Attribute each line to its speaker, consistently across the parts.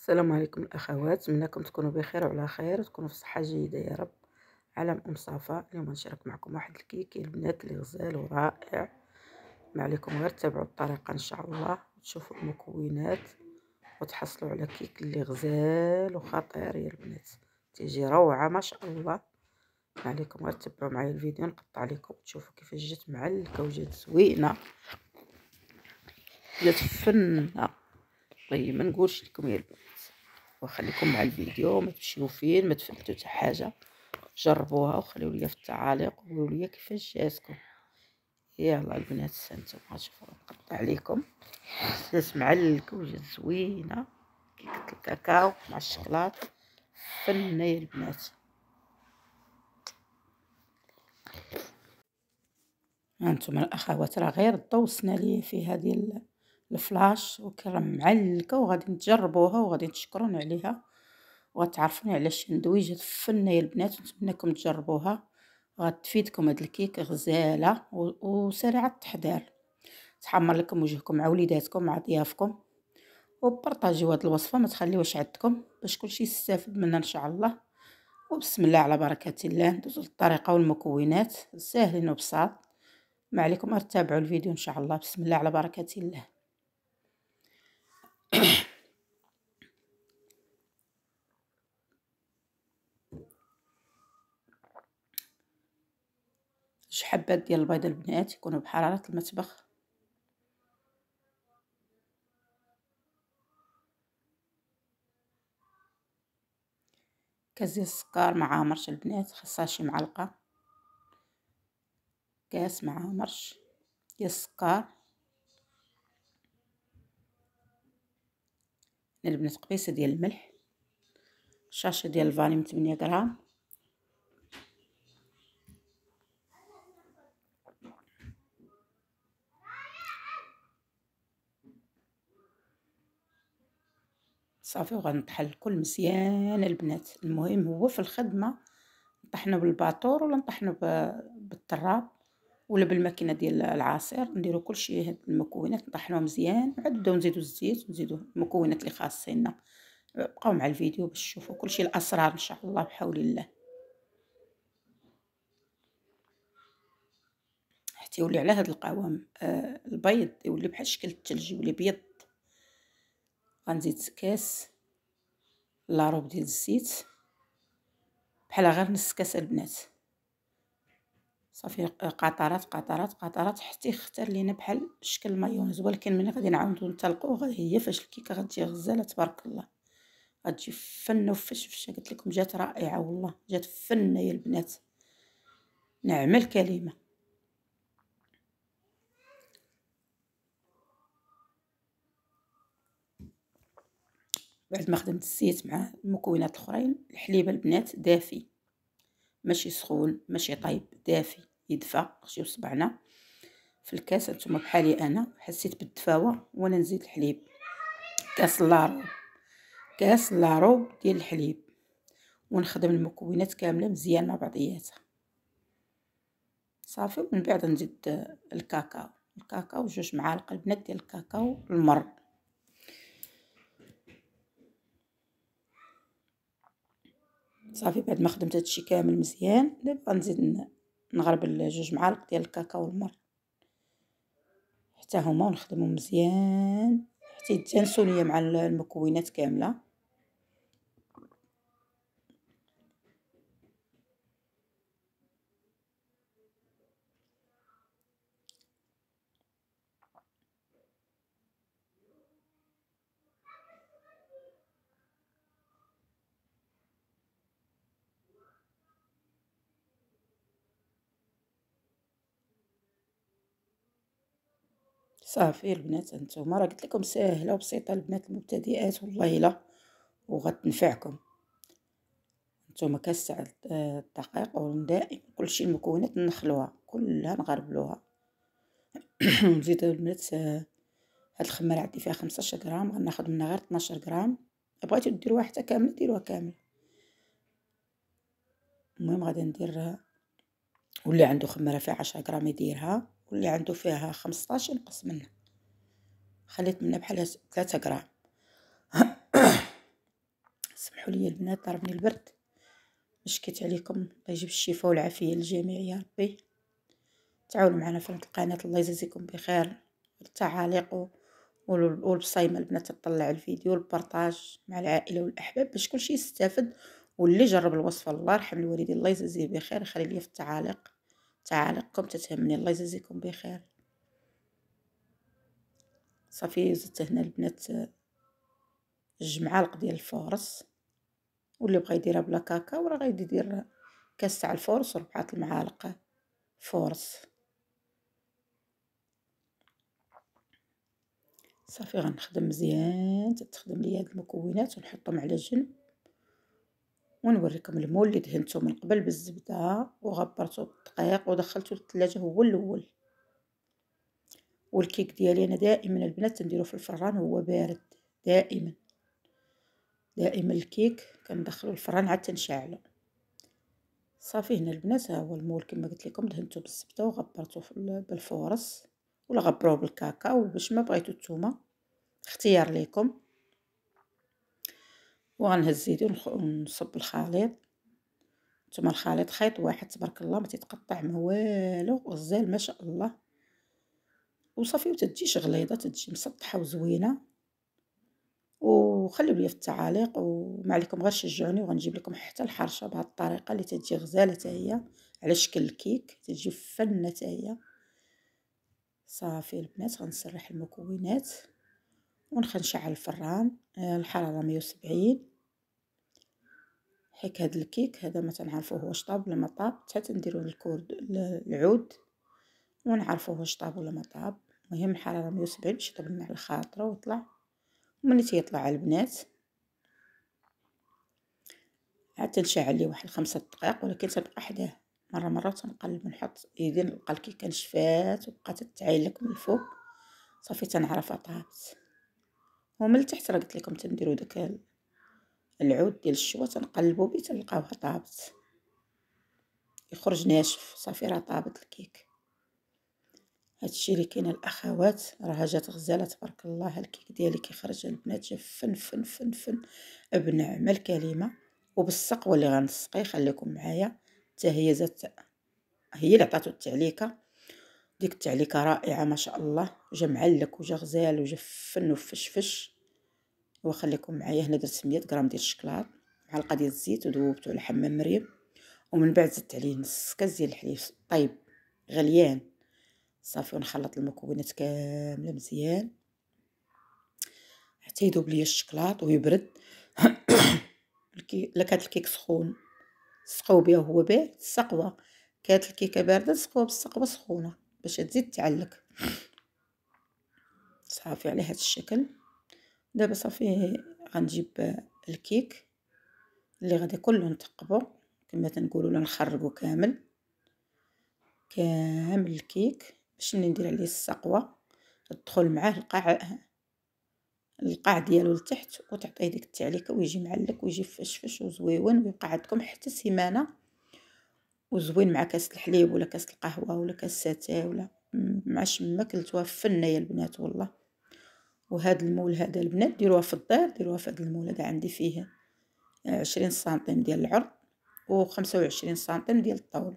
Speaker 1: السلام عليكم الاخوات لكم تكونوا بخير وعلى خير وتكونوا في صحه جيده يا رب عالم ام صفاء اليوم نشارك معكم واحد الكيكي البنات اللي غزال ورائع ما عليكم غير تبعوا الطريقه ان شاء الله وتشوفوا المكونات وتحصلوا على كيك اللي غزال وخطير يا البنات تيجي روعه ما شاء الله ما عليكم غير تتبعوا معايا الفيديو نقطع لكم تشوفوا كيفاش جات معلكه وجات زوينه جات فنه طيب ما نقولش لكم يا البنات وخليكم مع الفيديو ما تمشيو فين ما تفلتو حتى حاجه جربوها وخليو ليا في التعاليق وقولوا لي كيفاش جاتكم يلا البنات سانتوما شوفوا نقطع عليكم سلاس معلك وجات زوينه كيكة الكاكاو مع الشكلاط فنه يا البنات هانتوما الاخوات راه غير طوسنا لي في هذه الفلاش وكرم معلكه وغادي تجربوها وغادي تشكرون عليها وغتعرفوني على الشندويجه الفنه يا البنات نتمنىكم تجربوها غتفيدكم هاد الكيك غزاله وسريعه التحضير تحمر لكم وجهكم مع وليداتكم مع ضيافكم وبارطاجيو هاد الوصفه ما تخليوهاش عندكم باش كلشي يستافد منها ان شاء الله وبسم الله على بركه الله ندوزو للطريقه والمكونات ساهلين وبساط ما عليكم غير الفيديو ان شاء الله بسم الله على بركه الله جوج حبات ديال البيض البنات يكونوا بحرارة المطبخ كاس ديال السكر مع مرش البنات خاصها شي معلقة كاس مع مرش ديال السكر هنا البنات قبيصه ديال الملح شاشه ديال من 8 غرام صافي وغنطحن الكل مزيان البنات المهم هو في الخدمه نطحنو بالباطور ولا نطحنو بالطراب ولا بالماكينه ديال العصير نديرو كلشي هاد المكونات نطحنو مزيان عاد نبداو نزيدو الزيت ونزيدو المكونات اللي خاصينا بقاو مع الفيديو باش تشوفوا كلشي الاسرار ان شاء الله بحول الله حتى يولي على هاد القوام آه البيض يولي بحال شكل الثلج يولي بيض غنزيد كاس لاروب ديال الزيت بحال غير نص كاس البنات صافي قطرات قطرات قطرات حتى يختار لينا بحال شكل مايونيز ولكن ملي غادي نعاودو نطلقو غادي هي فاش الكيكه غتجي غزاله تبارك الله غتجي فن وفشفشه قلت لكم جات رائعه والله جات فنه يا البنات نعم الكلمه بعد ما خدمت الزيت مع المكونات الاخرين الحليب البنات دافي ماشي سخون ماشي طايب دافي يدفى خشيو صبعنا في الكاس انتما بحالي انا حسيت بالدفاوه وانا نزيد الحليب كاس لاروب كاس لاروب ديال الحليب ونخدم المكونات كامله مزيان مع بعضياتها صافي ومن بعد نزيد الكاكاو الكاكاو جوج معالق البنات ديال الكاكاو المر صافي بعد ما خدمت هادشي كامل مزيان دابا غنزيد نغربل جوج معالق ديال الكاكاو المر حتى هما ونخدمهم مزيان حتى يتجانسوا ليا مع المكونات كامله صافي البنات انتم راه قلت لكم ساهله وبسيطه البنات المبتدئات والله الا وغتنفعكم انتم كاس تاع الدقيق والدقيق كلشي المكونات نخلوها كلها نغربلوها نزيد البنات آه، هاد الخماره عندي فيها 15 غرام غناخد منها غير 12 غرام بغيتو ديروها حتى كامله ديروها كامله المهم غادي ندير واللي عنده خماره فيها 10 غرام يديرها واللي عنده فيها خمسطاش ينقص منها خليت منها بحال ثلاثة غرام سمحوا لي البنات ضربني البرد مشكيت عليكم الله يجيب الشفاء والعافيه للجميع يا ربي تعاونوا معنا في القناه الله يجازيكم بخير التعاليق والبصيمه البنات تطلع الفيديو البارطاج مع العائله والاحباب باش كلشي يستافد واللي جرب الوصفه الله يرحم الوالدين الله يجازيه بخير يخلي لي في التعاليق تعالقكم تتهمني الله يجازيكم بخير صافي زدت هنا البنات جوج معالق ديال الفورص واللي بغى يديرها بلا كاكاو راه غادي يدير كاس تاع الفورص وربعه المعالق فورص صافي غنخدم مزيان تتخدم ليا هاد المكونات ونحطهم على جنب ونوريكم المول اللي دهنته من قبل بالزبده وغبرته بالدقيق ودخلته للثلاجه هو الاول والكيك ديالي انا دائما البنات تنديرو في الفران هو بارد دائما دائما الكيك كندخلو الفران عاد تنشعلو صافي هنا البنات ها هو المول كما قلت لكم دهنته بالزبده وغبرته بالفورص ولا غبروه بالكاكاو باش ما بغيتو نتوما اختيار ليكم وغنهز الزيت ونصب الخليط ثم الخليط خيط واحد تبارك الله ما تتقطع ما والو غزال ما شاء الله وصافي وتتجيش غليظه تتجي مسطحه وزوينه وخليو ليا في التعاليق وما عليكم غير شجعوني وغنجيب لكم حتى الحرشه بهذه الطريقه اللي تتجي غزاله حتى هي على شكل الكيك تتجي فنه حتى هي صافي البنات غنسرح المكونات ونخ نشعل الفران آه، الحراره 170 هيك هاد الكيك هذا ما تنعرفوه واش طاب ولا ما طاب حتى نديرو الكورد العود ونعرفوه واش طاب ولا ما طاب المهم الحراره 170 باش يطبلنا على خاطره ويطلع وملي تيطلع على البنات عاد تنشعل ليه واحد خمسة دقائق ولكن تبقى حداه مره مره تنقلب ونحط يدي نلقى الكيكه نشفات وبقات تتعاين من الفوق صافي تنعرف طابت ومن التحت راه قلت لكم تنديروا داك العود ديال الشوا تنقلبو بيه تنلقاوها طابت يخرج ناشف صافي راه طابت الكيك هادشي اللي كاين الاخوات راها جات غزاله تبارك الله الكيك ديالي كيخرج البنات جا فن فن فن فن بنعم الكلمه وبالسقوه اللي غنسقيه خليكم معايا حتى هي زات هي اللي عطاتو التعليكه ديك التعليكه رائعه ما شاء الله جا معلك وجا غزال وجا فن وفشفش وخليكم معايا هنا درت 100 غرام ديال الشكلاط معلقه ديال الزيت وذوبته على حمام مريم ومن بعد زدت عليه نص كاس ديال الحليب طيب غليان صافي ونخلط المكونات كامله مزيان حتى يذوب ليا الشكلاط ويبرد لا كانت الكيك سخون سقوا بها هو بارد السقوه كانت الكيكه بارده سقوها بالسقوه سخونه باش تزيد تعلق صافي على هذا الشكل دابا صافي غنجيب الكيك اللي غادي كله نتقبو كما تنقولوا نخرجو كامل كامل الكيك باش ملي ندير عليه السقوه تدخل معاه القاع القاع ديالو لتحت وتعطيه ديك التعليكه ويجي معلك ويجي فشفش وزويون ويبقى عندكم حتى سيمانه وزوين مع كاس الحليب ولا كاس القهوه ولا كاس ساتاي ولا مع شمك فنه يا البنات والله وهذا المول هذا البنات ديروها في الدار ديروها في هذا المول هذا عندي فيه آه، عشرين سنتيم ديال العرض وخمسة وعشرين سنتيم ديال الطول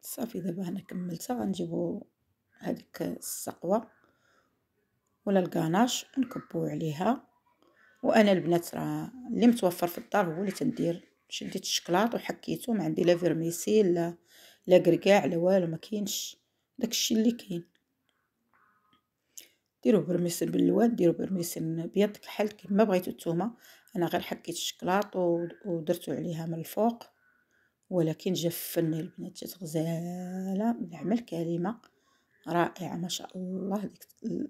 Speaker 1: صافي دابا انا كملتها غنجيبو هذيك السقوه ولا الكاناش نكبو عليها وانا البنات راه اللي متوفر في الدار هو اللي تندير شديت الشكلاط وحكيته ما عندي لا فيرميسي لا لا قرقاع لا والو ما كاينش داكشي اللي كاين ديروا برميسن باللوان ديروا برميسن ابيض كحل كيما بغيتو نتوما انا غير حكيت الشكلاط ودرتو عليها من الفوق ولكن جا فني البنات جات غزاله نعمل كلمه رائعه ما شاء الله ديك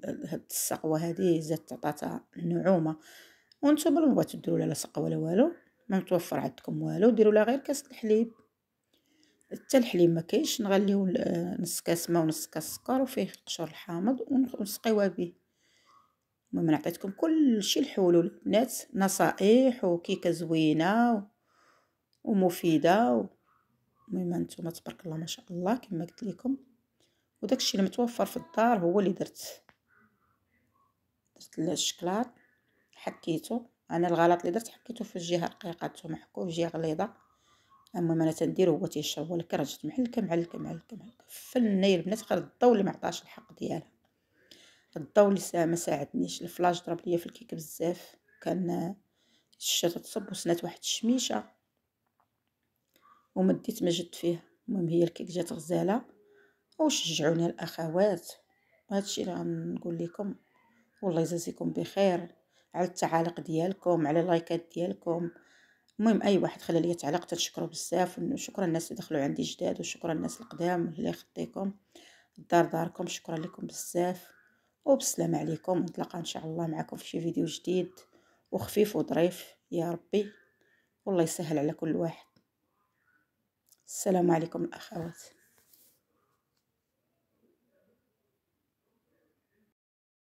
Speaker 1: هاد السقوه هذه زادت عطاتها نعومه وانتم لو بغيتو ديروا لها لا سقوه لا والو ما متوفر عندكم والو ديروا لها غير كاس الحليب حتى الحليب ما كاينش نغليو نص كاس ماء ونص كاس سكر وفيه قشور الحامض ونسقيوها به المهم انا عطيتكم كلشي الحلول البنات نصائح وكيكه زوينه ومفيده المهم نتوما تبارك الله ما شاء الله كما قلت لكم وداكشي اللي متوفر في الدار هو اللي درت درت الشكلاط حكيته انا الغلط اللي درت حكيته في الجهه رقيقه نتوما حكوه في جهه غليظه اما ما تنديرو هو تيشرب ولا كرجت معلكه معلكه معلكه معلكه فلنا البنات غير الضو اللي ما عطاش الحق ديالها الضو اللي ما ساعدنيش الفلاش ضرب ليا في الكيك بزاف كان الشتا تصب وسنات واحد الشميشه ومديت ما جد فيه المهم هي الكيك جات غزاله وشجعوني الاخوات هادشي اللي غنقول لكم والله يجازيكم بخير على التعاليق ديالكم على اللايكات ديالكم المهم اي واحد خلى ليا تعليق تنشكرو بزاف شكرا الناس اللي دخلوا عندي جداد وشكرا الناس القدام اللي يخطيكم الدار داركم شكرا لكم بزاف وبالسلامه عليكم نتلاقى ان شاء الله معكم في شي فيديو جديد وخفيف وظريف يا ربي والله يسهل على كل واحد السلام عليكم الاخوات